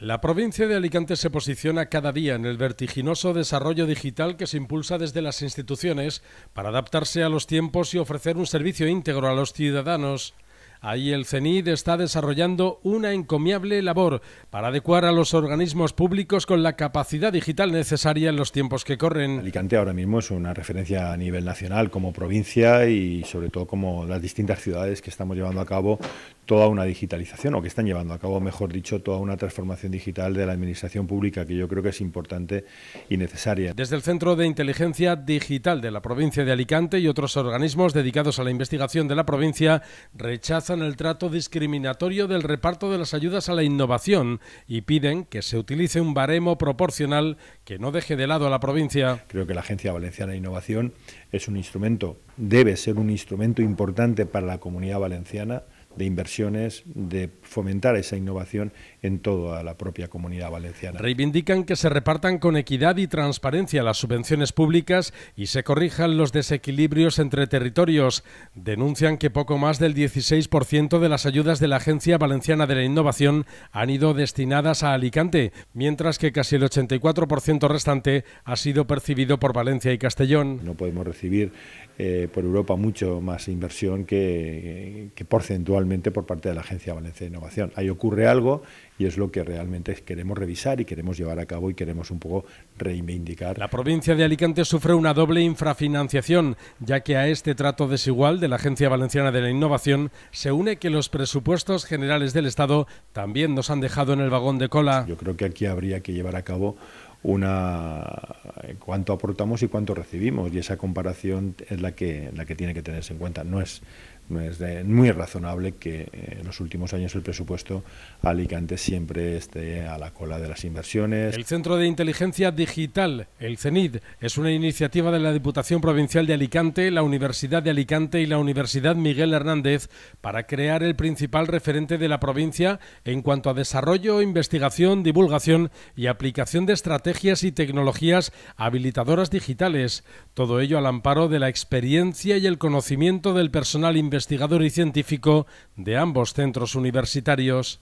La provincia de Alicante se posiciona cada día en el vertiginoso desarrollo digital que se impulsa desde las instituciones para adaptarse a los tiempos y ofrecer un servicio íntegro a los ciudadanos. Ahí el CENID está desarrollando una encomiable labor para adecuar a los organismos públicos con la capacidad digital necesaria en los tiempos que corren. Alicante ahora mismo es una referencia a nivel nacional como provincia y sobre todo como las distintas ciudades que estamos llevando a cabo toda una digitalización o que están llevando a cabo, mejor dicho, toda una transformación digital de la administración pública que yo creo que es importante y necesaria. Desde el Centro de Inteligencia Digital de la provincia de Alicante y otros organismos dedicados a la investigación de la provincia rechazan el trato discriminatorio del reparto de las ayudas a la innovación y piden que se utilice un baremo proporcional que no deje de lado a la provincia. Creo que la Agencia Valenciana de Innovación es un instrumento, debe ser un instrumento importante para la comunidad valenciana de inversiones, de fomentar esa innovación en toda la propia comunidad valenciana. Reivindican que se repartan con equidad y transparencia las subvenciones públicas y se corrijan los desequilibrios entre territorios. Denuncian que poco más del 16% de las ayudas de la Agencia Valenciana de la Innovación han ido destinadas a Alicante, mientras que casi el 84% restante ha sido percibido por Valencia y Castellón. No podemos recibir eh, por Europa mucho más inversión que, que porcentualmente por parte de la Agencia Valenciana de Innovación. Ahí ocurre algo y es lo que realmente queremos revisar y queremos llevar a cabo y queremos un poco reivindicar. La provincia de Alicante sufre una doble infrafinanciación, ya que a este trato desigual de la Agencia Valenciana de la Innovación se une que los presupuestos generales del Estado también nos han dejado en el vagón de cola. Yo creo que aquí habría que llevar a cabo una cuánto aportamos y cuánto recibimos y esa comparación es la que la que tiene que tenerse en cuenta no es es muy razonable que eh, en los últimos años el presupuesto Alicante siempre esté a la cola de las inversiones. El Centro de Inteligencia Digital, el CENID, es una iniciativa de la Diputación Provincial de Alicante, la Universidad de Alicante y la Universidad Miguel Hernández para crear el principal referente de la provincia en cuanto a desarrollo, investigación, divulgación y aplicación de estrategias y tecnologías habilitadoras digitales. Todo ello al amparo de la experiencia y el conocimiento del personal investigador investigador y científico de ambos centros universitarios.